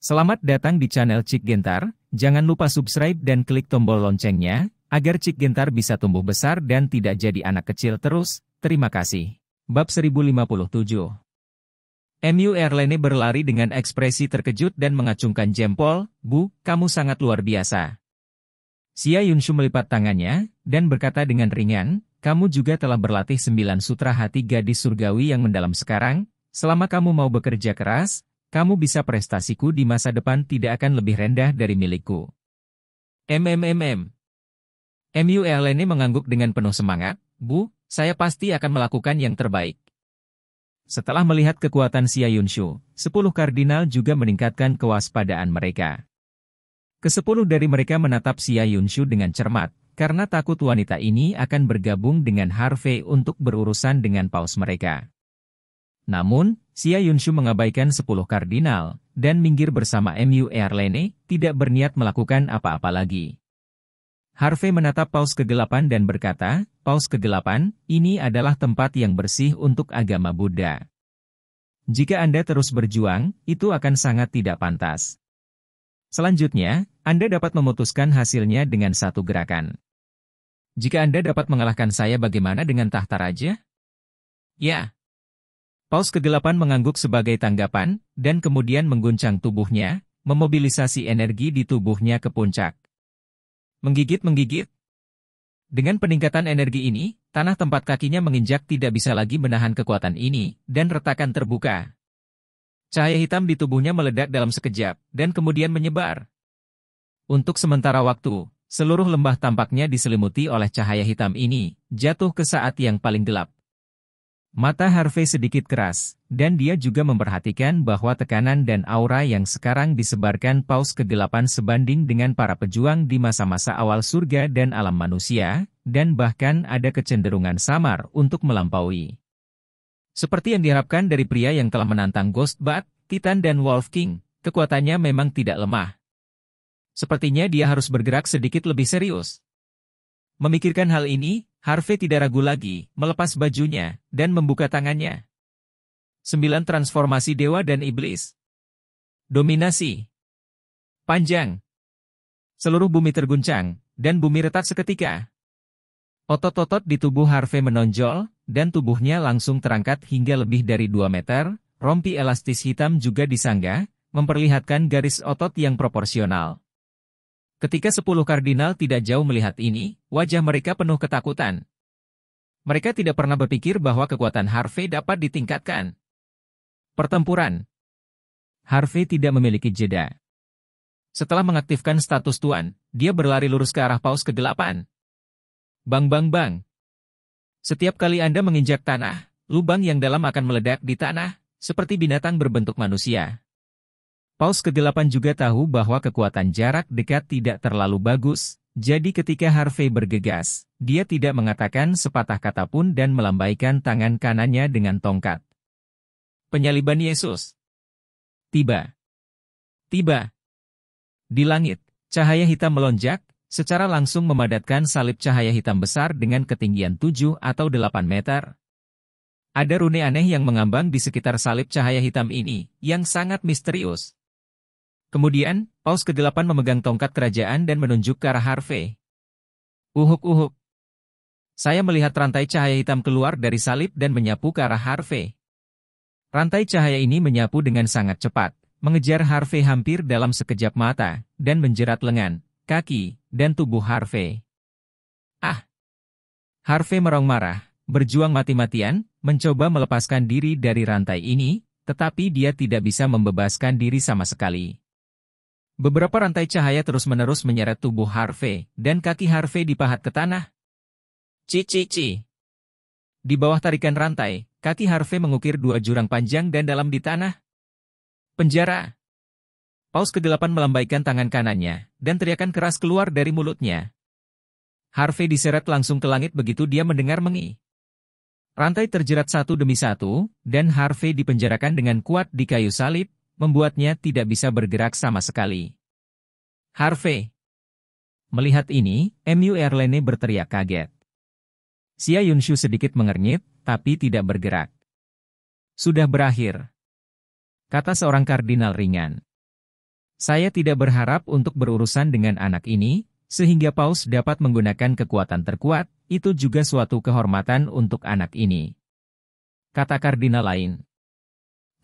Selamat datang di channel Cik Gentar, jangan lupa subscribe dan klik tombol loncengnya, agar Cik Gentar bisa tumbuh besar dan tidak jadi anak kecil terus, terima kasih. Bab 1057 MU Airline berlari dengan ekspresi terkejut dan mengacungkan jempol, Bu, kamu sangat luar biasa. Sia Yunshu melipat tangannya, dan berkata dengan ringan, kamu juga telah berlatih sembilan sutra hati gadis surgawi yang mendalam sekarang, selama kamu mau bekerja keras, kamu bisa prestasiku di masa depan tidak akan lebih rendah dari milikku. MMMM. MULNE mengangguk dengan penuh semangat, Bu, saya pasti akan melakukan yang terbaik. Setelah melihat kekuatan Xia Yunshu, sepuluh kardinal juga meningkatkan kewaspadaan mereka. Kesepuluh dari mereka menatap Xia Yunshu dengan cermat, karena takut wanita ini akan bergabung dengan Harvey untuk berurusan dengan paus mereka. Namun, Xia Yunshu mengabaikan 10 kardinal, dan minggir bersama MU Erlene, tidak berniat melakukan apa-apa lagi. Harvey menatap paus kegelapan dan berkata, paus kegelapan, ini adalah tempat yang bersih untuk agama Buddha. Jika Anda terus berjuang, itu akan sangat tidak pantas. Selanjutnya, Anda dapat memutuskan hasilnya dengan satu gerakan. Jika Anda dapat mengalahkan saya bagaimana dengan tahta raja? Ya, Paus kegelapan mengangguk sebagai tanggapan, dan kemudian mengguncang tubuhnya, memobilisasi energi di tubuhnya ke puncak. Menggigit-menggigit. Dengan peningkatan energi ini, tanah tempat kakinya menginjak tidak bisa lagi menahan kekuatan ini, dan retakan terbuka. Cahaya hitam di tubuhnya meledak dalam sekejap, dan kemudian menyebar. Untuk sementara waktu, seluruh lembah tampaknya diselimuti oleh cahaya hitam ini, jatuh ke saat yang paling gelap. Mata Harvey sedikit keras, dan dia juga memperhatikan bahwa tekanan dan aura yang sekarang disebarkan paus kegelapan sebanding dengan para pejuang di masa-masa awal surga dan alam manusia, dan bahkan ada kecenderungan samar untuk melampaui. Seperti yang diharapkan dari pria yang telah menantang Ghost Bat, Titan dan Wolf King, kekuatannya memang tidak lemah. Sepertinya dia harus bergerak sedikit lebih serius. Memikirkan hal ini, Harvey tidak ragu lagi, melepas bajunya, dan membuka tangannya. Sembilan Transformasi Dewa dan Iblis Dominasi Panjang Seluruh bumi terguncang, dan bumi retak seketika. Otot-otot di tubuh Harvey menonjol, dan tubuhnya langsung terangkat hingga lebih dari 2 meter, rompi elastis hitam juga disanggah, memperlihatkan garis otot yang proporsional. Ketika sepuluh kardinal tidak jauh melihat ini, wajah mereka penuh ketakutan. Mereka tidak pernah berpikir bahwa kekuatan Harvey dapat ditingkatkan. Pertempuran Harvey tidak memiliki jeda. Setelah mengaktifkan status tuan, dia berlari lurus ke arah paus kegelapan. Bang bang bang. Setiap kali Anda menginjak tanah, lubang yang dalam akan meledak di tanah, seperti binatang berbentuk manusia. Paus kegelapan juga tahu bahwa kekuatan jarak dekat tidak terlalu bagus, jadi ketika Harvey bergegas, dia tidak mengatakan sepatah kata pun dan melambaikan tangan kanannya dengan tongkat. Penyaliban Yesus Tiba. Tiba. Di langit, cahaya hitam melonjak, secara langsung memadatkan salib cahaya hitam besar dengan ketinggian 7 atau 8 meter. Ada rune aneh yang mengambang di sekitar salib cahaya hitam ini, yang sangat misterius. Kemudian, Paus kegelapan memegang tongkat kerajaan dan menunjuk ke arah Harvey. Uhuk-uhuk. Saya melihat rantai cahaya hitam keluar dari salib dan menyapu ke arah Harvey. Rantai cahaya ini menyapu dengan sangat cepat, mengejar Harvey hampir dalam sekejap mata, dan menjerat lengan, kaki, dan tubuh Harvey. Ah! Harvey merong marah, berjuang mati-matian, mencoba melepaskan diri dari rantai ini, tetapi dia tidak bisa membebaskan diri sama sekali. Beberapa rantai cahaya terus-menerus menyeret tubuh Harvey, dan kaki Harvey dipahat ke tanah. Cici-ci. Di bawah tarikan rantai, kaki Harvey mengukir dua jurang panjang dan dalam di tanah. Penjara. Paus ke melambaikan tangan kanannya, dan teriakan keras keluar dari mulutnya. Harvey diseret langsung ke langit begitu dia mendengar mengi. Rantai terjerat satu demi satu, dan Harvey dipenjarakan dengan kuat di kayu salib, membuatnya tidak bisa bergerak sama sekali. Harvey. Melihat ini, MU Airline berteriak kaget. Xia Yunshu sedikit mengernyit, tapi tidak bergerak. Sudah berakhir. Kata seorang kardinal ringan. Saya tidak berharap untuk berurusan dengan anak ini, sehingga Paus dapat menggunakan kekuatan terkuat, itu juga suatu kehormatan untuk anak ini. Kata kardinal lain.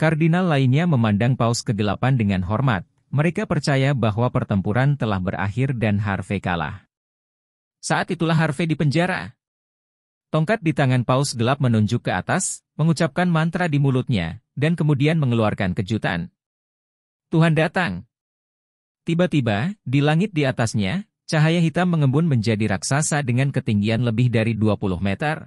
Kardinal lainnya memandang Paus kegelapan dengan hormat, mereka percaya bahwa pertempuran telah berakhir dan Harvey kalah. Saat itulah Harvey dipenjara. Tongkat di tangan paus gelap menunjuk ke atas, mengucapkan mantra di mulutnya, dan kemudian mengeluarkan kejutan. Tuhan datang. Tiba-tiba, di langit di atasnya, cahaya hitam mengembun menjadi raksasa dengan ketinggian lebih dari 20 meter.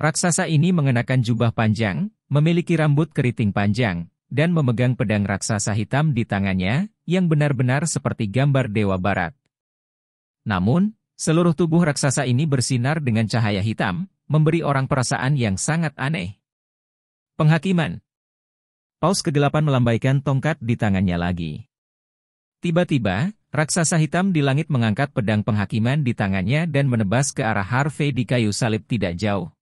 Raksasa ini mengenakan jubah panjang, memiliki rambut keriting panjang, dan memegang pedang raksasa hitam di tangannya, yang benar-benar seperti gambar Dewa Barat. Namun, seluruh tubuh raksasa ini bersinar dengan cahaya hitam, memberi orang perasaan yang sangat aneh. Penghakiman Paus kegelapan melambaikan tongkat di tangannya lagi. Tiba-tiba, raksasa hitam di langit mengangkat pedang penghakiman di tangannya dan menebas ke arah Harvey di kayu salib tidak jauh.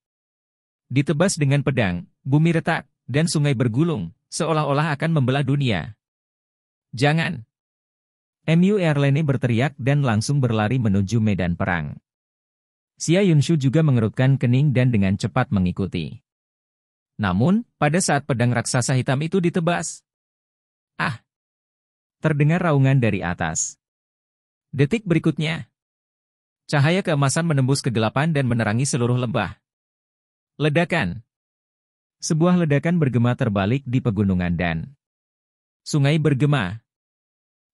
Ditebas dengan pedang, bumi retak, dan sungai bergulung, seolah-olah akan membelah dunia. Jangan. MU Airline berteriak dan langsung berlari menuju medan perang. Xia Yunshu juga mengerutkan kening dan dengan cepat mengikuti. Namun, pada saat pedang raksasa hitam itu ditebas. Ah! Terdengar raungan dari atas. Detik berikutnya. Cahaya keemasan menembus kegelapan dan menerangi seluruh lembah. Ledakan. Sebuah ledakan bergema terbalik di pegunungan dan sungai bergema.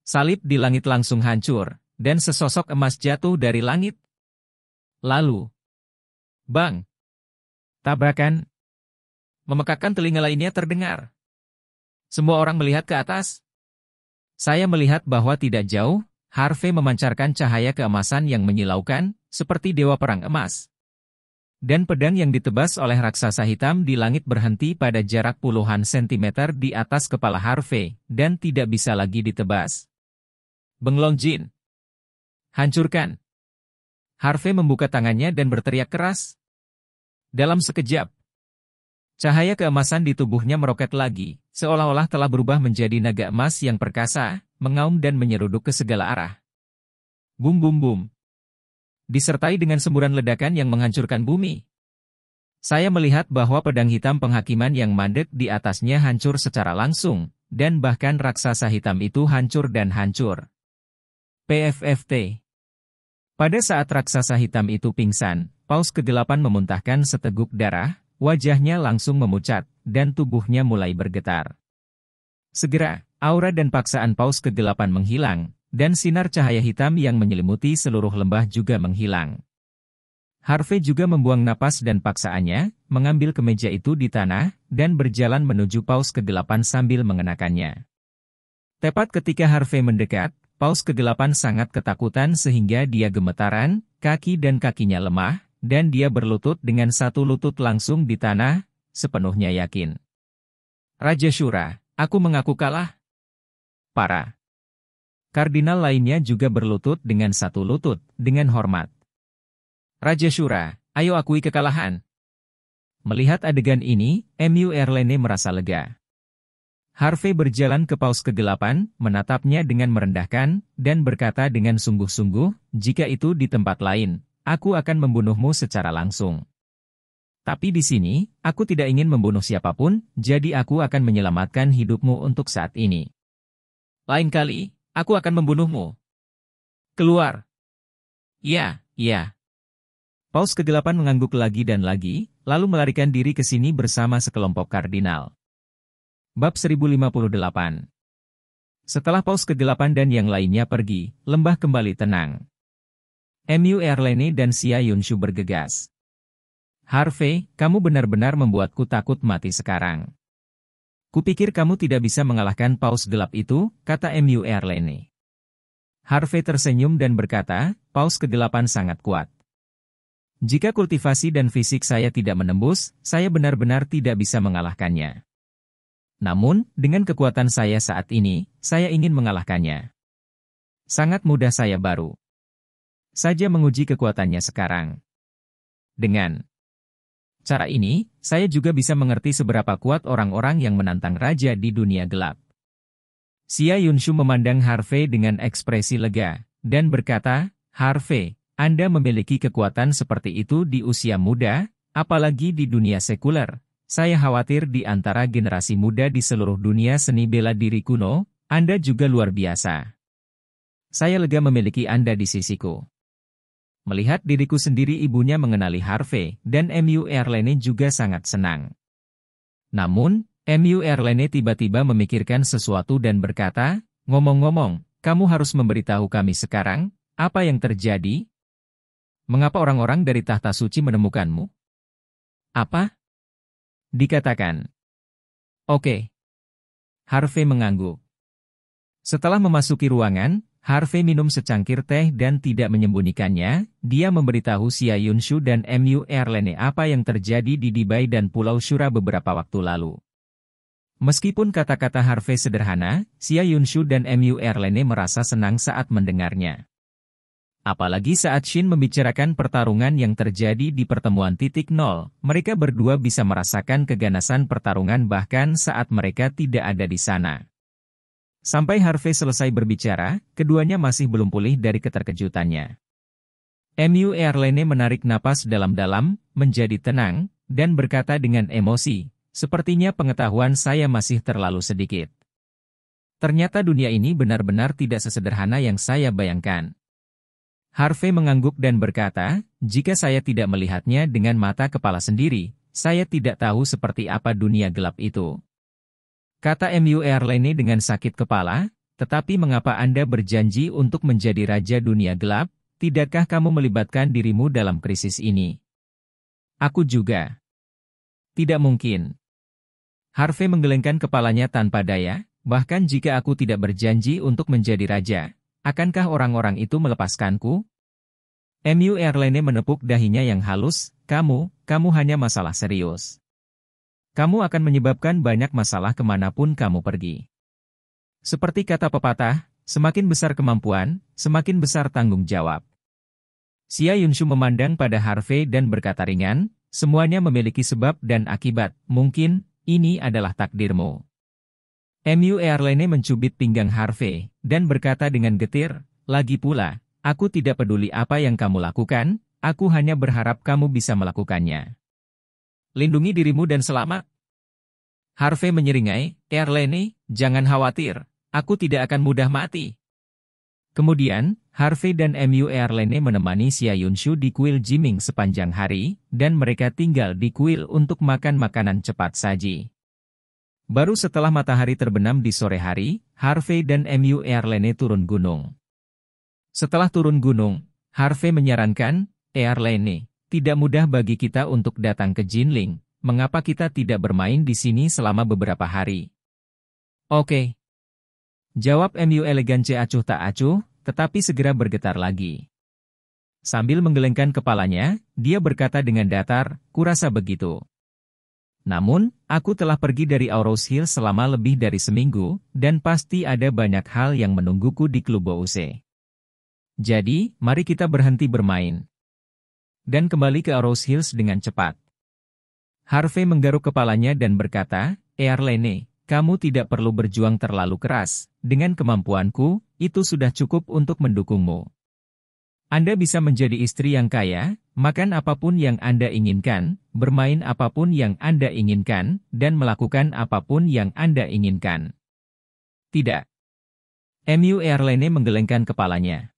Salib di langit langsung hancur, dan sesosok emas jatuh dari langit. Lalu, bang, tabrakan, memekakkan telinga lainnya terdengar. Semua orang melihat ke atas. Saya melihat bahwa tidak jauh, Harvey memancarkan cahaya keemasan yang menyilaukan, seperti dewa perang emas. Dan pedang yang ditebas oleh raksasa hitam di langit berhenti pada jarak puluhan sentimeter di atas kepala Harvey, dan tidak bisa lagi ditebas. Benglong Jin. Hancurkan. Harvey membuka tangannya dan berteriak keras. Dalam sekejap, cahaya keemasan di tubuhnya meroket lagi, seolah-olah telah berubah menjadi naga emas yang perkasa, mengaum dan menyeruduk ke segala arah. Bum bum bum disertai dengan semburan ledakan yang menghancurkan bumi. Saya melihat bahwa pedang hitam penghakiman yang mandek di atasnya hancur secara langsung, dan bahkan raksasa hitam itu hancur dan hancur. PFFT Pada saat raksasa hitam itu pingsan, Paus kegelapan memuntahkan seteguk darah, wajahnya langsung memucat, dan tubuhnya mulai bergetar. Segera, aura dan paksaan Paus kegelapan menghilang, dan sinar cahaya hitam yang menyelimuti seluruh lembah juga menghilang. Harvey juga membuang napas dan paksaannya, mengambil kemeja itu di tanah, dan berjalan menuju paus kegelapan sambil mengenakannya. Tepat ketika Harvey mendekat, paus kegelapan sangat ketakutan sehingga dia gemetaran, kaki dan kakinya lemah, dan dia berlutut dengan satu lutut langsung di tanah, sepenuhnya yakin. Raja Syura, aku mengaku kalah. Para. Kardinal lainnya juga berlutut dengan satu lutut, dengan hormat. Raja Shura, ayo akui kekalahan. Melihat adegan ini, MU Erlene merasa lega. Harvey berjalan ke paus kegelapan, menatapnya dengan merendahkan, dan berkata dengan sungguh-sungguh, jika itu di tempat lain, aku akan membunuhmu secara langsung. Tapi di sini, aku tidak ingin membunuh siapapun, jadi aku akan menyelamatkan hidupmu untuk saat ini. Lain kali, Aku akan membunuhmu. Keluar. Ya, ya. Paus kegelapan mengangguk lagi dan lagi, lalu melarikan diri ke sini bersama sekelompok kardinal. Bab 1058 Setelah paus kegelapan dan yang lainnya pergi, lembah kembali tenang. MU Erlene dan Sia Yunshu bergegas. Harvey, kamu benar-benar membuatku takut mati sekarang. Kupikir kamu tidak bisa mengalahkan paus gelap itu, kata MU Lenny. Harvey tersenyum dan berkata, paus kegelapan sangat kuat. Jika kultivasi dan fisik saya tidak menembus, saya benar-benar tidak bisa mengalahkannya. Namun, dengan kekuatan saya saat ini, saya ingin mengalahkannya. Sangat mudah saya baru. Saja menguji kekuatannya sekarang. Dengan Cara ini, saya juga bisa mengerti seberapa kuat orang-orang yang menantang raja di dunia gelap. Xia Yunshu memandang Harvey dengan ekspresi lega, dan berkata, Harvey, Anda memiliki kekuatan seperti itu di usia muda, apalagi di dunia sekuler. Saya khawatir di antara generasi muda di seluruh dunia seni bela diri kuno, Anda juga luar biasa. Saya lega memiliki Anda di sisiku. Melihat diriku sendiri ibunya mengenali Harvey, dan MU Erlene juga sangat senang. Namun, MU Erlene tiba-tiba memikirkan sesuatu dan berkata, Ngomong-ngomong, kamu harus memberitahu kami sekarang, apa yang terjadi? Mengapa orang-orang dari tahta suci menemukanmu? Apa? Dikatakan. Oke. Harvey mengangguk. Setelah memasuki ruangan, Harvey minum secangkir teh dan tidak menyembunyikannya, dia memberitahu Xia Yunshu dan MU Erlene apa yang terjadi di Dubai dan Pulau Shura beberapa waktu lalu. Meskipun kata-kata Harvey sederhana, Xia Yunshu dan MU Erlene merasa senang saat mendengarnya. Apalagi saat Shin membicarakan pertarungan yang terjadi di pertemuan titik nol, mereka berdua bisa merasakan keganasan pertarungan bahkan saat mereka tidak ada di sana. Sampai Harvey selesai berbicara, keduanya masih belum pulih dari keterkejutannya. MU Airline menarik napas dalam-dalam, menjadi tenang, dan berkata dengan emosi, sepertinya pengetahuan saya masih terlalu sedikit. Ternyata dunia ini benar-benar tidak sesederhana yang saya bayangkan. Harvey mengangguk dan berkata, jika saya tidak melihatnya dengan mata kepala sendiri, saya tidak tahu seperti apa dunia gelap itu. Kata MU Airline dengan sakit kepala, tetapi mengapa Anda berjanji untuk menjadi raja dunia gelap? Tidakkah kamu melibatkan dirimu dalam krisis ini? Aku juga. Tidak mungkin. Harvey menggelengkan kepalanya tanpa daya, bahkan jika aku tidak berjanji untuk menjadi raja, akankah orang-orang itu melepaskanku? MU Airline menepuk dahinya yang halus, kamu, kamu hanya masalah serius. Kamu akan menyebabkan banyak masalah kemanapun kamu pergi. Seperti kata pepatah, semakin besar kemampuan, semakin besar tanggung jawab. Xia Yunshu memandang pada Harvey dan berkata ringan, semuanya memiliki sebab dan akibat, mungkin, ini adalah takdirmu. MU Airline mencubit pinggang Harvey, dan berkata dengan getir, lagi pula, aku tidak peduli apa yang kamu lakukan, aku hanya berharap kamu bisa melakukannya lindungi dirimu dan selamat. Harvey menyeringai, Erlene, jangan khawatir, aku tidak akan mudah mati. Kemudian, Harvey dan MU Erlene menemani Xia Yunshu di kuil Jiming sepanjang hari, dan mereka tinggal di kuil untuk makan makanan cepat saji. Baru setelah matahari terbenam di sore hari, Harvey dan MU Erlene turun gunung. Setelah turun gunung, Harvey menyarankan, Erlene, tidak mudah bagi kita untuk datang ke Jinling, mengapa kita tidak bermain di sini selama beberapa hari? Oke. Jawab MU C. acuh tak acuh, tetapi segera bergetar lagi. Sambil menggelengkan kepalanya, dia berkata dengan datar, kurasa begitu. Namun, aku telah pergi dari Auros Hill selama lebih dari seminggu, dan pasti ada banyak hal yang menungguku di Klub Ouse. Jadi, mari kita berhenti bermain dan kembali ke Rose Hills dengan cepat. Harvey menggaruk kepalanya dan berkata, Earlene, kamu tidak perlu berjuang terlalu keras. Dengan kemampuanku, itu sudah cukup untuk mendukungmu. Anda bisa menjadi istri yang kaya, makan apapun yang Anda inginkan, bermain apapun yang Anda inginkan, dan melakukan apapun yang Anda inginkan. Tidak. MU Earlene menggelengkan kepalanya.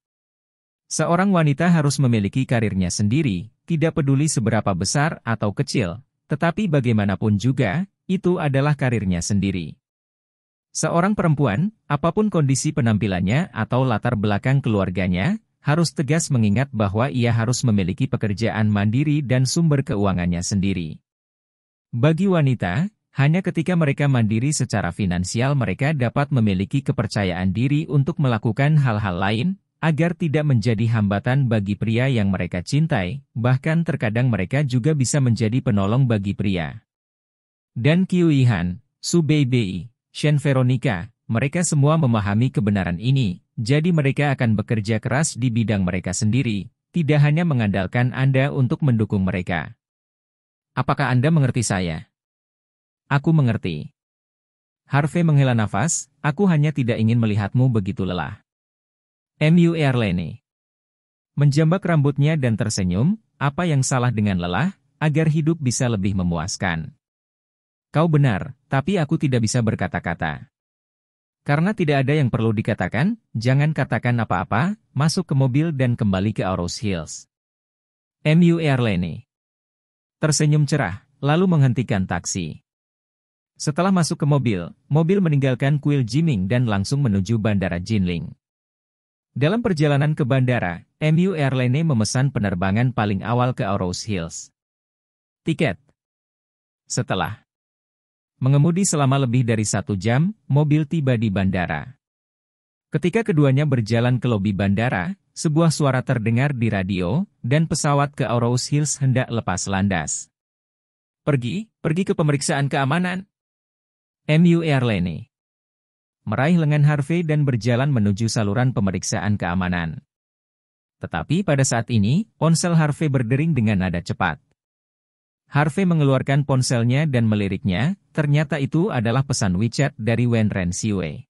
Seorang wanita harus memiliki karirnya sendiri, tidak peduli seberapa besar atau kecil, tetapi bagaimanapun juga, itu adalah karirnya sendiri. Seorang perempuan, apapun kondisi penampilannya atau latar belakang keluarganya, harus tegas mengingat bahwa ia harus memiliki pekerjaan mandiri dan sumber keuangannya sendiri. Bagi wanita, hanya ketika mereka mandiri secara finansial mereka dapat memiliki kepercayaan diri untuk melakukan hal-hal lain, agar tidak menjadi hambatan bagi pria yang mereka cintai, bahkan terkadang mereka juga bisa menjadi penolong bagi pria. Dan Yihan, Su Beibei, Shen Veronica, mereka semua memahami kebenaran ini, jadi mereka akan bekerja keras di bidang mereka sendiri, tidak hanya mengandalkan Anda untuk mendukung mereka. Apakah Anda mengerti saya? Aku mengerti. Harvey menghela nafas, aku hanya tidak ingin melihatmu begitu lelah. MU Erlene. Menjambak rambutnya dan tersenyum, apa yang salah dengan lelah, agar hidup bisa lebih memuaskan. Kau benar, tapi aku tidak bisa berkata-kata. Karena tidak ada yang perlu dikatakan, jangan katakan apa-apa, masuk ke mobil dan kembali ke Aros Hills. MU Erlene. Tersenyum cerah, lalu menghentikan taksi. Setelah masuk ke mobil, mobil meninggalkan kuil Jiming dan langsung menuju Bandara Jinling. Dalam perjalanan ke bandara, MU Airline memesan penerbangan paling awal ke Aurora Hills. Tiket Setelah mengemudi selama lebih dari satu jam, mobil tiba di bandara. Ketika keduanya berjalan ke lobi bandara, sebuah suara terdengar di radio, dan pesawat ke Aurora Hills hendak lepas landas. Pergi, pergi ke pemeriksaan keamanan. MU Airline meraih lengan Harvey dan berjalan menuju saluran pemeriksaan keamanan. Tetapi pada saat ini, ponsel Harvey berdering dengan nada cepat. Harvey mengeluarkan ponselnya dan meliriknya, ternyata itu adalah pesan WeChat dari Wen Ren Siwe.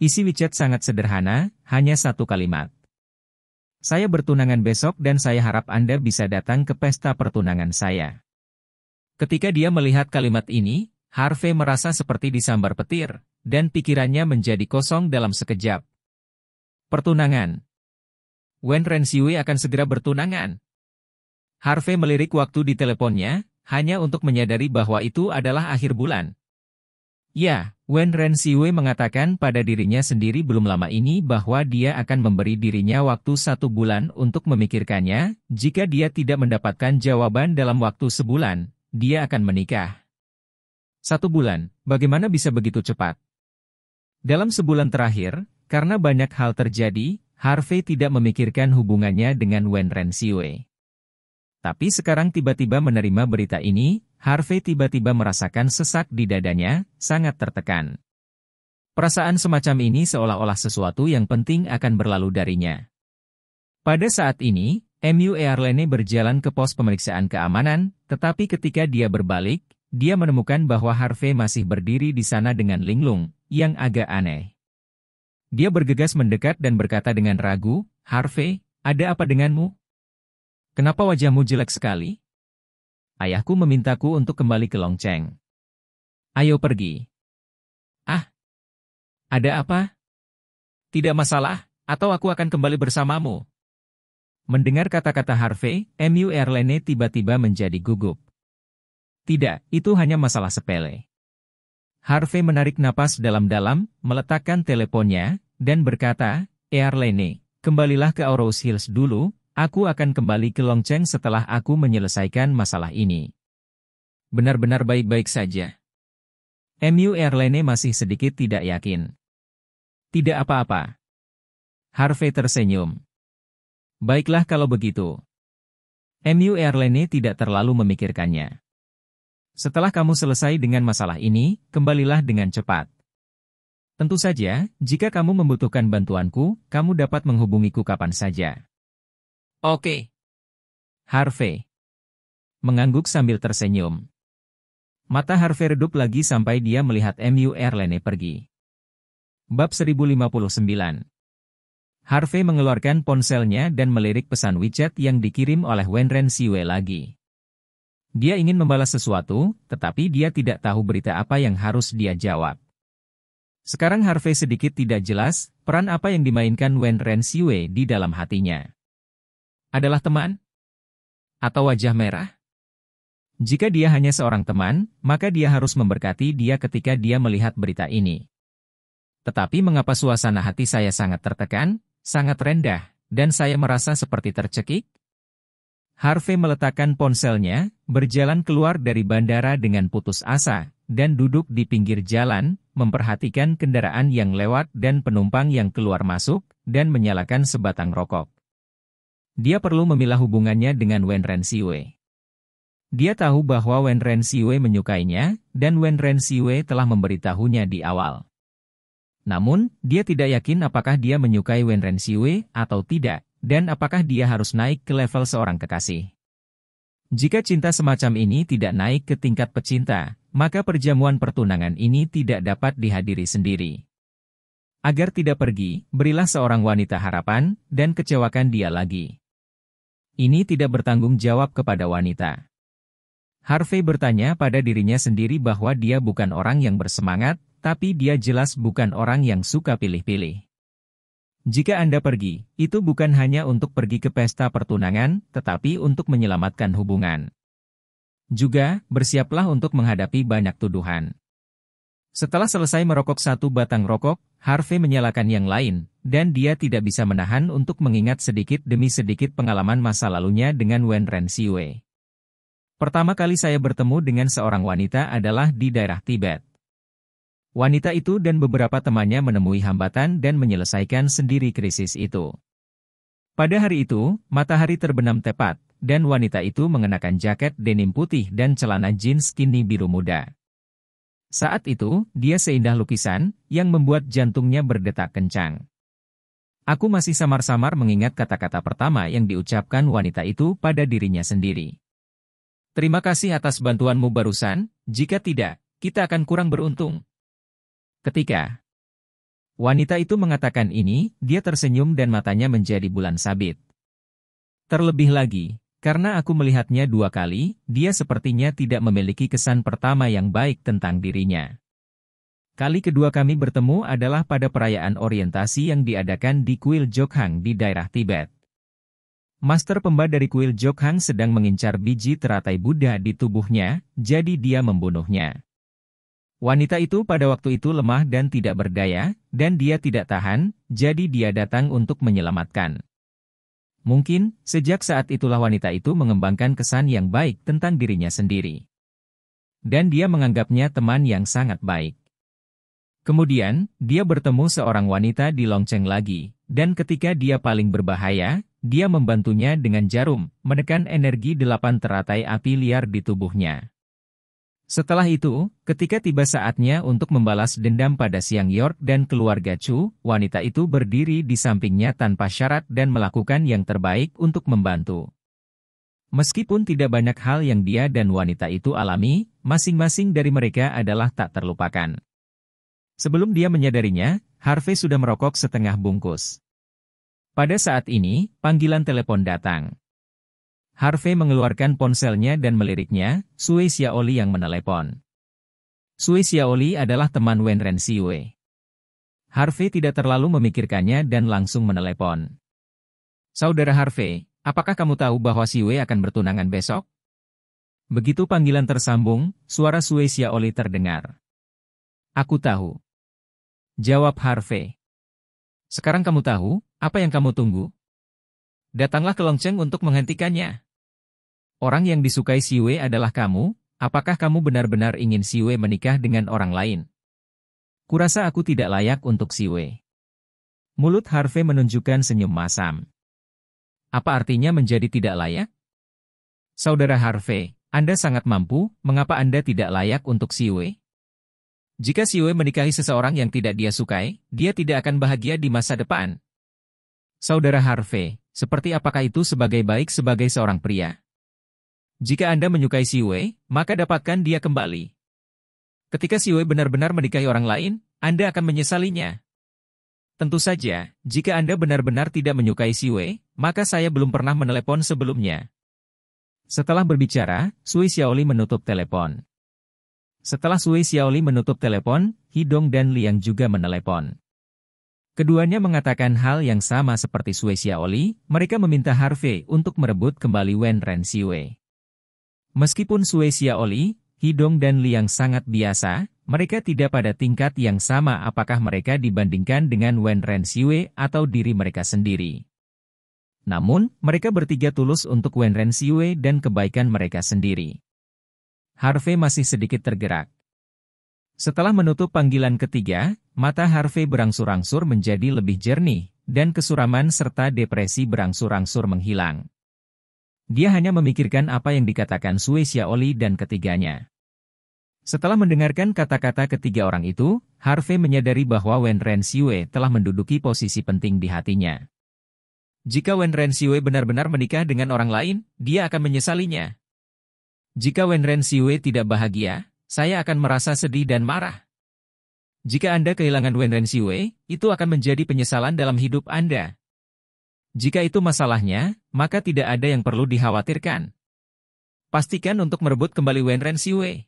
Isi WeChat sangat sederhana, hanya satu kalimat. Saya bertunangan besok dan saya harap Anda bisa datang ke pesta pertunangan saya. Ketika dia melihat kalimat ini, Harvey merasa seperti disambar petir, dan pikirannya menjadi kosong dalam sekejap. Pertunangan Wen Renxiui akan segera bertunangan. Harvey melirik waktu di teleponnya, hanya untuk menyadari bahwa itu adalah akhir bulan. Ya, Wen Renxiui mengatakan pada dirinya sendiri belum lama ini bahwa dia akan memberi dirinya waktu satu bulan untuk memikirkannya, jika dia tidak mendapatkan jawaban dalam waktu sebulan, dia akan menikah. Satu bulan, bagaimana bisa begitu cepat? Dalam sebulan terakhir, karena banyak hal terjadi, Harvey tidak memikirkan hubungannya dengan Wen Siwe. Tapi sekarang tiba-tiba menerima berita ini, Harvey tiba-tiba merasakan sesak di dadanya, sangat tertekan. Perasaan semacam ini seolah-olah sesuatu yang penting akan berlalu darinya. Pada saat ini, MU Arlene berjalan ke pos pemeriksaan keamanan, tetapi ketika dia berbalik, dia menemukan bahwa Harvey masih berdiri di sana dengan linglung, yang agak aneh. Dia bergegas mendekat dan berkata dengan ragu, Harvey, ada apa denganmu? Kenapa wajahmu jelek sekali? Ayahku memintaku untuk kembali ke Longcheng. Ayo pergi. Ah, ada apa? Tidak masalah, atau aku akan kembali bersamamu. Mendengar kata-kata Harvey, MU Erlene tiba-tiba menjadi gugup. Tidak, itu hanya masalah sepele. Harvey menarik napas dalam-dalam, meletakkan teleponnya, dan berkata, Earlene, kembalilah ke Oros Hills dulu, aku akan kembali ke Longcheng setelah aku menyelesaikan masalah ini. Benar-benar baik-baik saja. MU Earlene masih sedikit tidak yakin. Tidak apa-apa. Harvey tersenyum. Baiklah kalau begitu. MU Earlene tidak terlalu memikirkannya. Setelah kamu selesai dengan masalah ini, kembalilah dengan cepat. Tentu saja, jika kamu membutuhkan bantuanku, kamu dapat menghubungiku kapan saja. Oke. Harvey. Mengangguk sambil tersenyum. Mata Harvey redup lagi sampai dia melihat MU Airline pergi. Bab 1059 Harvey mengeluarkan ponselnya dan melirik pesan WeChat yang dikirim oleh Wenren Siwe lagi. Dia ingin membalas sesuatu, tetapi dia tidak tahu berita apa yang harus dia jawab. Sekarang Harvey sedikit tidak jelas, peran apa yang dimainkan Wen Ren Siwe di dalam hatinya. Adalah teman? Atau wajah merah? Jika dia hanya seorang teman, maka dia harus memberkati dia ketika dia melihat berita ini. Tetapi mengapa suasana hati saya sangat tertekan, sangat rendah, dan saya merasa seperti tercekik? Harvey meletakkan ponselnya, berjalan keluar dari bandara dengan putus asa, dan duduk di pinggir jalan, memperhatikan kendaraan yang lewat dan penumpang yang keluar masuk, dan menyalakan sebatang rokok. Dia perlu memilah hubungannya dengan Wen Siwe. Dia tahu bahwa Wen Siwe menyukainya, dan Wen Siwe telah memberitahunya di awal. Namun, dia tidak yakin apakah dia menyukai Wen Siwe atau tidak, dan apakah dia harus naik ke level seorang kekasih? Jika cinta semacam ini tidak naik ke tingkat pecinta, maka perjamuan pertunangan ini tidak dapat dihadiri sendiri. Agar tidak pergi, berilah seorang wanita harapan, dan kecewakan dia lagi. Ini tidak bertanggung jawab kepada wanita. Harvey bertanya pada dirinya sendiri bahwa dia bukan orang yang bersemangat, tapi dia jelas bukan orang yang suka pilih-pilih. Jika Anda pergi, itu bukan hanya untuk pergi ke pesta pertunangan, tetapi untuk menyelamatkan hubungan. Juga, bersiaplah untuk menghadapi banyak tuduhan. Setelah selesai merokok satu batang rokok, Harvey menyalakan yang lain, dan dia tidak bisa menahan untuk mengingat sedikit demi sedikit pengalaman masa lalunya dengan Wen Ren Siwe. Pertama kali saya bertemu dengan seorang wanita adalah di daerah Tibet. Wanita itu dan beberapa temannya menemui hambatan dan menyelesaikan sendiri krisis itu. Pada hari itu, matahari terbenam tepat, dan wanita itu mengenakan jaket denim putih dan celana jeans skinny biru muda. Saat itu, dia seindah lukisan, yang membuat jantungnya berdetak kencang. Aku masih samar-samar mengingat kata-kata pertama yang diucapkan wanita itu pada dirinya sendiri. Terima kasih atas bantuanmu barusan, jika tidak, kita akan kurang beruntung. Ketika wanita itu mengatakan ini, dia tersenyum dan matanya menjadi bulan sabit. Terlebih lagi, karena aku melihatnya dua kali, dia sepertinya tidak memiliki kesan pertama yang baik tentang dirinya. Kali kedua kami bertemu adalah pada perayaan orientasi yang diadakan di Kuil Jokhang di daerah Tibet. Master pemba dari kuil Jokhang sedang mengincar biji teratai Buddha di tubuhnya, jadi dia membunuhnya. Wanita itu pada waktu itu lemah dan tidak berdaya, dan dia tidak tahan, jadi dia datang untuk menyelamatkan. Mungkin, sejak saat itulah wanita itu mengembangkan kesan yang baik tentang dirinya sendiri. Dan dia menganggapnya teman yang sangat baik. Kemudian, dia bertemu seorang wanita di lonceng lagi, dan ketika dia paling berbahaya, dia membantunya dengan jarum, menekan energi delapan teratai api liar di tubuhnya. Setelah itu, ketika tiba saatnya untuk membalas dendam pada Siang York dan keluarga Chu, wanita itu berdiri di sampingnya tanpa syarat dan melakukan yang terbaik untuk membantu. Meskipun tidak banyak hal yang dia dan wanita itu alami, masing-masing dari mereka adalah tak terlupakan. Sebelum dia menyadarinya, Harvey sudah merokok setengah bungkus. Pada saat ini, panggilan telepon datang. Harvey mengeluarkan ponselnya dan meliriknya, Sui Xiaoli yang menelepon. Sui Xiaoli adalah teman Wen Ren Siwe. Harvey tidak terlalu memikirkannya dan langsung menelepon. Saudara Harvey, apakah kamu tahu bahwa Siwe akan bertunangan besok? Begitu panggilan tersambung, suara Sui Xiaoli terdengar. Aku tahu. Jawab Harvey. Sekarang kamu tahu, apa yang kamu tunggu? Datanglah ke Longcheng untuk menghentikannya. Orang yang disukai Siwe adalah kamu, apakah kamu benar-benar ingin Siwe menikah dengan orang lain? Kurasa aku tidak layak untuk Siwe. Mulut Harvey menunjukkan senyum masam. Apa artinya menjadi tidak layak? Saudara Harvey, Anda sangat mampu, mengapa Anda tidak layak untuk Siwe? Jika Siwe menikahi seseorang yang tidak dia sukai, dia tidak akan bahagia di masa depan. Saudara Harvey, seperti apakah itu sebagai baik sebagai seorang pria? Jika Anda menyukai Siwe, maka dapatkan dia kembali. Ketika Siwe benar-benar menikahi orang lain, Anda akan menyesalinya. Tentu saja, jika Anda benar-benar tidak menyukai Siwe, maka saya belum pernah menelepon sebelumnya. Setelah berbicara, Sui Xiaoli menutup telepon. Setelah Sui Xiaoli menutup telepon, Hidong dan Liang juga menelepon. Keduanya mengatakan hal yang sama seperti Sui Xiaoli, mereka meminta Harvey untuk merebut kembali Wen Ren Siwe. Meskipun Sue Xiaoli, Hidong dan Liang sangat biasa, mereka tidak pada tingkat yang sama apakah mereka dibandingkan dengan Wen Ren Siwe atau diri mereka sendiri. Namun, mereka bertiga tulus untuk Wen Ren Siwe dan kebaikan mereka sendiri. Harvey masih sedikit tergerak. Setelah menutup panggilan ketiga, mata Harvey berangsur-angsur menjadi lebih jernih, dan kesuraman serta depresi berangsur-angsur menghilang. Dia hanya memikirkan apa yang dikatakan Sui Xiaoli dan ketiganya. Setelah mendengarkan kata-kata ketiga orang itu, Harvey menyadari bahwa Wen Ren Siwe telah menduduki posisi penting di hatinya. Jika Wen Ren Siwe benar-benar menikah dengan orang lain, dia akan menyesalinya. Jika Wen Ren Siwe tidak bahagia, saya akan merasa sedih dan marah. Jika Anda kehilangan Wen Ren Siwe, itu akan menjadi penyesalan dalam hidup Anda. Jika itu masalahnya, maka tidak ada yang perlu dikhawatirkan. Pastikan untuk merebut kembali Wenren Siwe.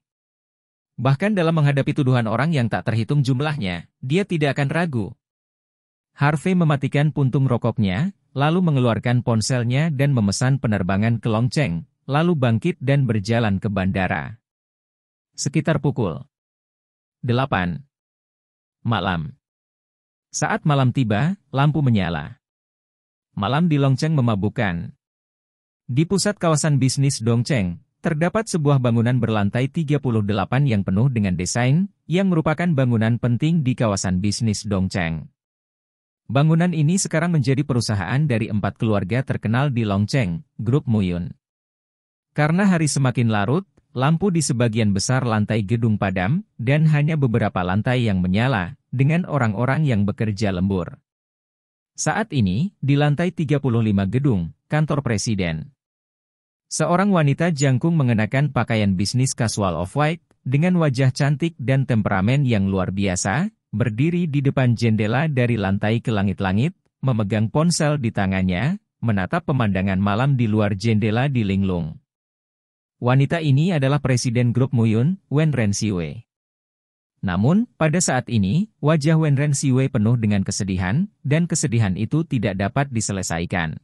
Bahkan dalam menghadapi tuduhan orang yang tak terhitung jumlahnya, dia tidak akan ragu. Harvey mematikan puntung rokoknya, lalu mengeluarkan ponselnya dan memesan penerbangan ke Longcheng, lalu bangkit dan berjalan ke bandara. Sekitar pukul 8 malam. Saat malam tiba, lampu menyala malam di Longcheng memabukkan. Di pusat kawasan bisnis Dongcheng, terdapat sebuah bangunan berlantai 38 yang penuh dengan desain, yang merupakan bangunan penting di kawasan bisnis Dongcheng. Bangunan ini sekarang menjadi perusahaan dari empat keluarga terkenal di Longcheng, Grup Muyun. Karena hari semakin larut, lampu di sebagian besar lantai gedung padam, dan hanya beberapa lantai yang menyala, dengan orang-orang yang bekerja lembur. Saat ini, di lantai 35 gedung, kantor presiden. Seorang wanita jangkung mengenakan pakaian bisnis casual off-white, dengan wajah cantik dan temperamen yang luar biasa, berdiri di depan jendela dari lantai ke langit-langit, memegang ponsel di tangannya, menatap pemandangan malam di luar jendela di linglung. Wanita ini adalah Presiden Grup Muyun, Wen Renxiwe. Namun, pada saat ini, wajah Wen Ren Siwei penuh dengan kesedihan, dan kesedihan itu tidak dapat diselesaikan.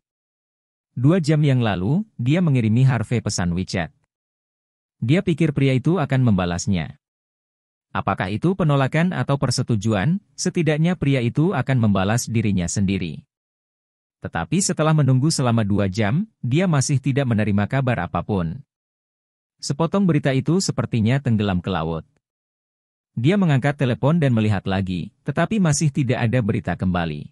Dua jam yang lalu, dia mengirimi Harvey pesan WeChat. Dia pikir pria itu akan membalasnya. Apakah itu penolakan atau persetujuan, setidaknya pria itu akan membalas dirinya sendiri. Tetapi setelah menunggu selama dua jam, dia masih tidak menerima kabar apapun. Sepotong berita itu sepertinya tenggelam ke laut. Dia mengangkat telepon dan melihat lagi, tetapi masih tidak ada berita kembali.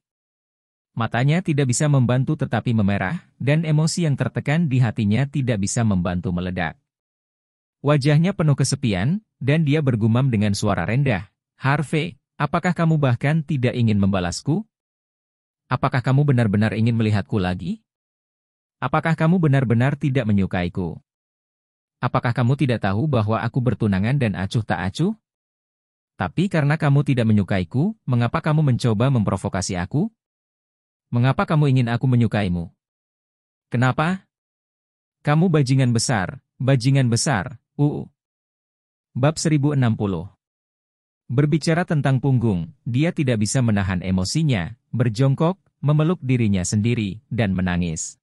Matanya tidak bisa membantu tetapi memerah, dan emosi yang tertekan di hatinya tidak bisa membantu meledak. Wajahnya penuh kesepian, dan dia bergumam dengan suara rendah, Harvey, apakah kamu bahkan tidak ingin membalasku? Apakah kamu benar-benar ingin melihatku lagi? Apakah kamu benar-benar tidak menyukaiku? Apakah kamu tidak tahu bahwa aku bertunangan dan acuh tak acuh? Tapi karena kamu tidak menyukaiku, mengapa kamu mencoba memprovokasi aku? Mengapa kamu ingin aku menyukaimu? Kenapa? Kamu bajingan besar, bajingan besar, uu. Bab 1060 Berbicara tentang punggung, dia tidak bisa menahan emosinya, berjongkok, memeluk dirinya sendiri, dan menangis.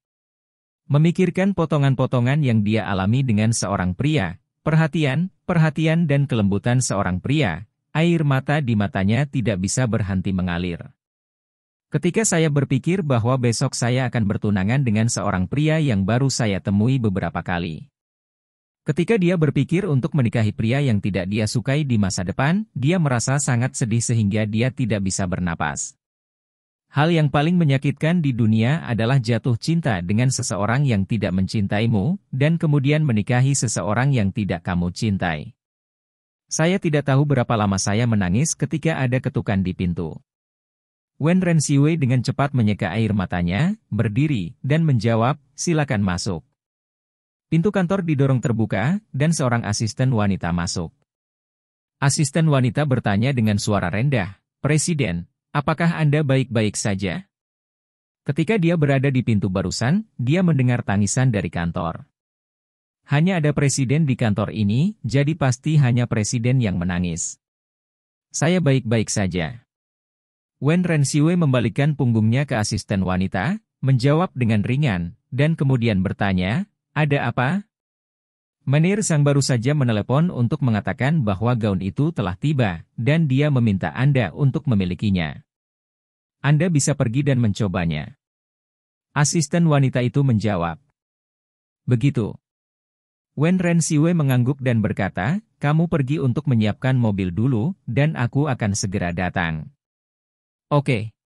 Memikirkan potongan-potongan yang dia alami dengan seorang pria, perhatian, perhatian dan kelembutan seorang pria, Air mata di matanya tidak bisa berhenti mengalir. Ketika saya berpikir bahwa besok saya akan bertunangan dengan seorang pria yang baru saya temui beberapa kali. Ketika dia berpikir untuk menikahi pria yang tidak dia sukai di masa depan, dia merasa sangat sedih sehingga dia tidak bisa bernapas. Hal yang paling menyakitkan di dunia adalah jatuh cinta dengan seseorang yang tidak mencintaimu, dan kemudian menikahi seseorang yang tidak kamu cintai. Saya tidak tahu berapa lama saya menangis ketika ada ketukan di pintu. Wen Renxiwei dengan cepat menyeka air matanya, berdiri, dan menjawab, silakan masuk. Pintu kantor didorong terbuka, dan seorang asisten wanita masuk. Asisten wanita bertanya dengan suara rendah, Presiden, apakah Anda baik-baik saja? Ketika dia berada di pintu barusan, dia mendengar tangisan dari kantor. Hanya ada presiden di kantor ini, jadi pasti hanya presiden yang menangis. Saya baik-baik saja. Wen Siwe membalikkan punggungnya ke asisten wanita, menjawab dengan ringan, dan kemudian bertanya, ada apa? Menir Sang baru saja menelepon untuk mengatakan bahwa gaun itu telah tiba, dan dia meminta Anda untuk memilikinya. Anda bisa pergi dan mencobanya. Asisten wanita itu menjawab. Begitu. Wen Ren Siwe mengangguk dan berkata, kamu pergi untuk menyiapkan mobil dulu, dan aku akan segera datang. Oke.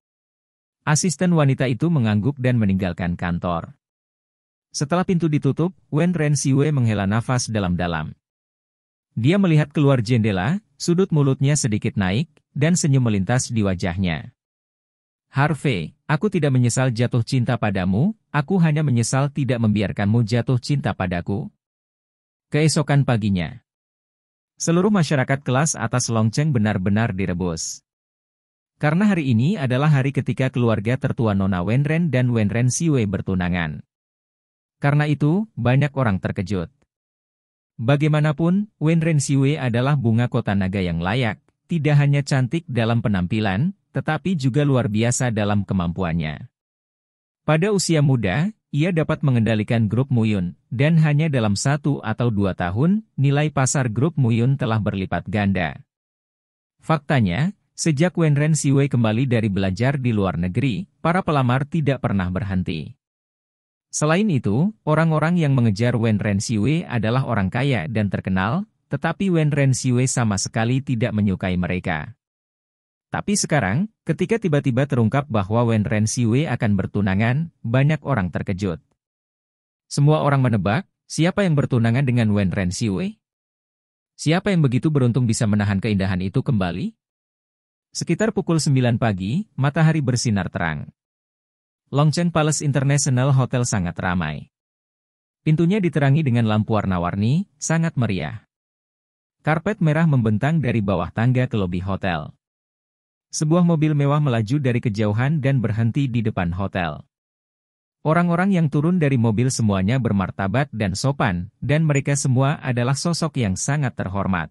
Asisten wanita itu mengangguk dan meninggalkan kantor. Setelah pintu ditutup, Wen Ren Siwe menghela nafas dalam-dalam. Dia melihat keluar jendela, sudut mulutnya sedikit naik, dan senyum melintas di wajahnya. Harvey, aku tidak menyesal jatuh cinta padamu, aku hanya menyesal tidak membiarkanmu jatuh cinta padaku. Keesokan paginya, seluruh masyarakat kelas atas lonceng benar-benar direbus. Karena hari ini adalah hari ketika keluarga tertua Nona Wenren dan Wenren Siwe bertunangan. Karena itu, banyak orang terkejut. Bagaimanapun, Wenren Siwe adalah bunga kota naga yang layak, tidak hanya cantik dalam penampilan, tetapi juga luar biasa dalam kemampuannya. Pada usia muda, ia dapat mengendalikan grup Muyun, dan hanya dalam satu atau dua tahun, nilai pasar grup Muyun telah berlipat ganda. Faktanya, sejak Wen Wenren Siwei kembali dari belajar di luar negeri, para pelamar tidak pernah berhenti. Selain itu, orang-orang yang mengejar Wen Wenren Siwei adalah orang kaya dan terkenal, tetapi Wen Wenren Siwei sama sekali tidak menyukai mereka. Tapi sekarang, Ketika tiba-tiba terungkap bahwa Wen Ren Siwe akan bertunangan, banyak orang terkejut. Semua orang menebak, siapa yang bertunangan dengan Wen Ren Siwe? Siapa yang begitu beruntung bisa menahan keindahan itu kembali? Sekitar pukul 9 pagi, matahari bersinar terang. Longchen Palace International Hotel sangat ramai. Pintunya diterangi dengan lampu warna-warni, sangat meriah. Karpet merah membentang dari bawah tangga ke lobi hotel. Sebuah mobil mewah melaju dari kejauhan dan berhenti di depan hotel. Orang-orang yang turun dari mobil semuanya bermartabat dan sopan, dan mereka semua adalah sosok yang sangat terhormat.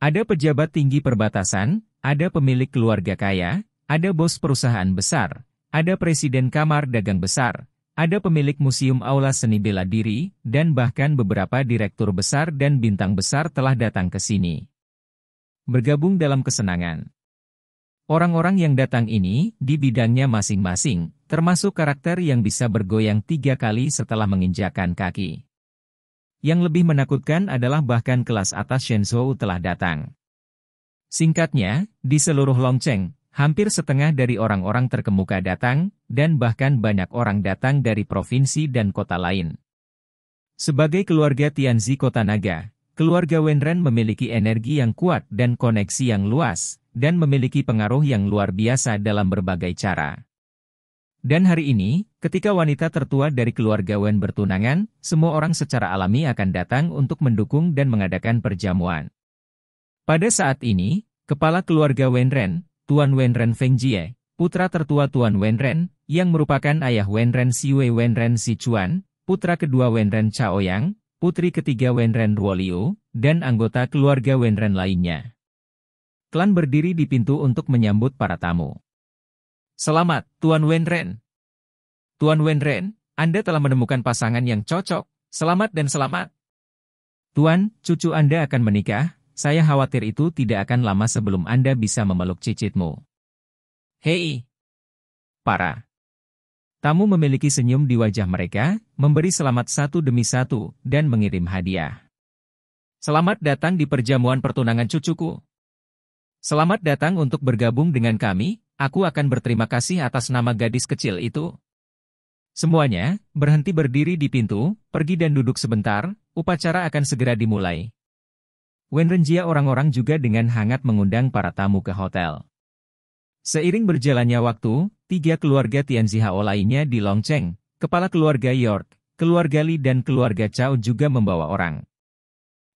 Ada pejabat tinggi perbatasan, ada pemilik keluarga kaya, ada bos perusahaan besar, ada presiden kamar dagang besar, ada pemilik museum aula seni bela diri, dan bahkan beberapa direktur besar dan bintang besar telah datang ke sini. Bergabung dalam kesenangan. Orang-orang yang datang ini, di bidangnya masing-masing, termasuk karakter yang bisa bergoyang tiga kali setelah menginjakan kaki. Yang lebih menakutkan adalah bahkan kelas atas Shenzhou telah datang. Singkatnya, di seluruh Longcheng, hampir setengah dari orang-orang terkemuka datang, dan bahkan banyak orang datang dari provinsi dan kota lain. Sebagai keluarga Tianzi Kota Naga, Keluarga Wenren memiliki energi yang kuat dan koneksi yang luas, dan memiliki pengaruh yang luar biasa dalam berbagai cara. Dan hari ini, ketika wanita tertua dari keluarga Wen bertunangan, semua orang secara alami akan datang untuk mendukung dan mengadakan perjamuan. Pada saat ini, kepala keluarga Wenren, Tuan Wenren Feng Jie, putra tertua Tuan Wenren, yang merupakan ayah Wenren Siwei, Wenren Sichuan, putra kedua Wenren Chaoyang, putri ketiga Wenren Ruolio, dan anggota keluarga Wenren lainnya. Klan berdiri di pintu untuk menyambut para tamu. Selamat, Tuan Wenren. Tuan Wenren, Anda telah menemukan pasangan yang cocok. Selamat dan selamat. Tuan, cucu Anda akan menikah. Saya khawatir itu tidak akan lama sebelum Anda bisa memeluk cicitmu. Hei! Para Tamu memiliki senyum di wajah mereka, memberi selamat satu demi satu, dan mengirim hadiah. Selamat datang di perjamuan pertunangan cucuku. Selamat datang untuk bergabung dengan kami, aku akan berterima kasih atas nama gadis kecil itu. Semuanya, berhenti berdiri di pintu, pergi dan duduk sebentar, upacara akan segera dimulai. Wenrenjia orang-orang juga dengan hangat mengundang para tamu ke hotel. Seiring berjalannya waktu, tiga keluarga Tianzihao lainnya di Longcheng, kepala keluarga York, keluarga Li dan keluarga Chao juga membawa orang.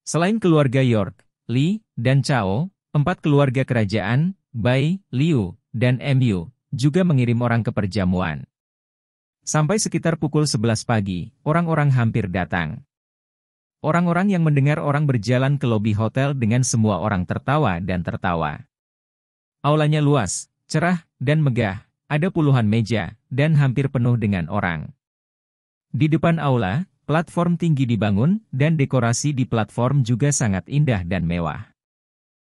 Selain keluarga York, Li, dan Chao, empat keluarga kerajaan, Bai, Liu, dan MU, juga mengirim orang ke perjamuan. Sampai sekitar pukul 11 pagi, orang-orang hampir datang. Orang-orang yang mendengar orang berjalan ke lobi hotel dengan semua orang tertawa dan tertawa. Aulanya luas, cerah dan megah, ada puluhan meja, dan hampir penuh dengan orang. Di depan aula, platform tinggi dibangun, dan dekorasi di platform juga sangat indah dan mewah.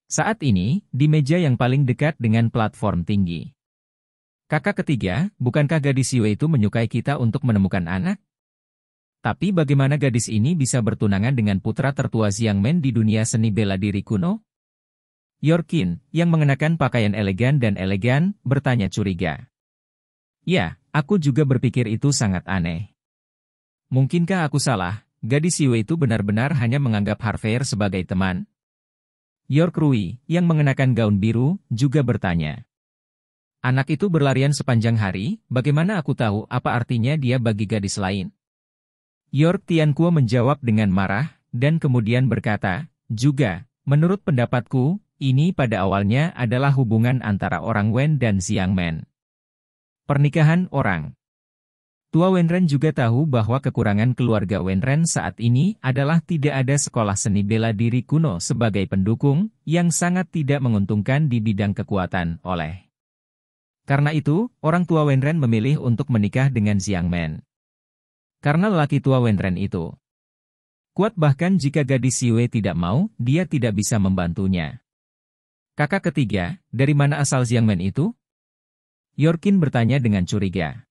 Saat ini, di meja yang paling dekat dengan platform tinggi. Kakak ketiga, bukankah gadis Yue itu menyukai kita untuk menemukan anak? Tapi bagaimana gadis ini bisa bertunangan dengan putra tertua Xiang Men di dunia seni bela diri kuno? Yorkin, yang mengenakan pakaian elegan dan elegan, bertanya curiga. Ya, aku juga berpikir itu sangat aneh. Mungkinkah aku salah, gadis Yue itu benar-benar hanya menganggap Harveyer sebagai teman? York Rui, yang mengenakan gaun biru, juga bertanya. Anak itu berlarian sepanjang hari, bagaimana aku tahu apa artinya dia bagi gadis lain? York Tiankuo menjawab dengan marah, dan kemudian berkata, juga, menurut pendapatku, ini pada awalnya adalah hubungan antara orang Wen dan Xiang Men. Pernikahan orang Tua Wenren juga tahu bahwa kekurangan keluarga Wenren saat ini adalah tidak ada sekolah seni bela diri kuno sebagai pendukung yang sangat tidak menguntungkan di bidang kekuatan oleh. Karena itu, orang tua Wenren memilih untuk menikah dengan Xiang Men. Karena lelaki tua Wenren itu kuat bahkan jika gadis Siwe tidak mau, dia tidak bisa membantunya. Kakak ketiga, dari mana asal Men itu? Yorkin bertanya dengan curiga.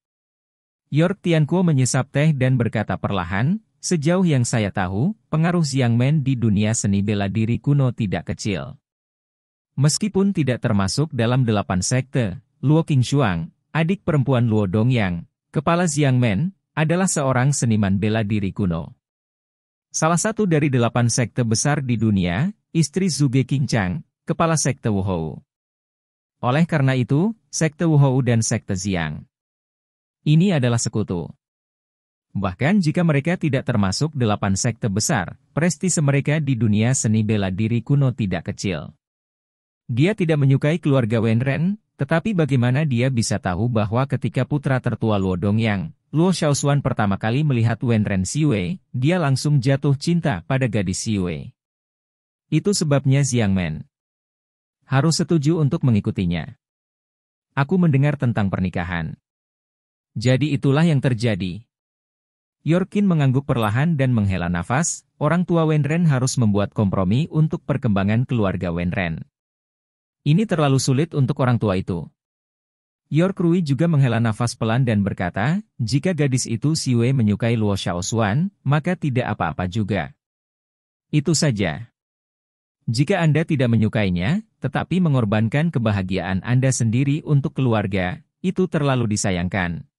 York Tiankuo menyesap teh dan berkata perlahan, sejauh yang saya tahu, pengaruh Men di dunia seni bela diri kuno tidak kecil. Meskipun tidak termasuk dalam delapan sekte, Luo Shuang, adik perempuan Luo Dongyang, kepala Men, adalah seorang seniman bela diri kuno. Salah satu dari delapan sekte besar di dunia, istri Zuge Qingchang, kepala Sekte Wuhou. Oleh karena itu, Sekte Wuhou dan Sekte Ziang. Ini adalah sekutu. Bahkan jika mereka tidak termasuk delapan sekte besar, prestise mereka di dunia seni bela diri kuno tidak kecil. Dia tidak menyukai keluarga Wenren, tetapi bagaimana dia bisa tahu bahwa ketika putra tertua Luo Dongyang, Luo Xiaoxuan pertama kali melihat Wenren Siwe, dia langsung jatuh cinta pada gadis Siwe. Itu sebabnya Xiang Men harus setuju untuk mengikutinya. Aku mendengar tentang pernikahan. Jadi itulah yang terjadi. Yorkin mengangguk perlahan dan menghela nafas, orang tua Wenren harus membuat kompromi untuk perkembangan keluarga Wenren. Ini terlalu sulit untuk orang tua itu. York Rui juga menghela nafas pelan dan berkata, jika gadis itu Si Wei menyukai Luo Xiaosuan, maka tidak apa-apa juga. Itu saja. Jika Anda tidak menyukainya, tetapi mengorbankan kebahagiaan Anda sendiri untuk keluarga, itu terlalu disayangkan.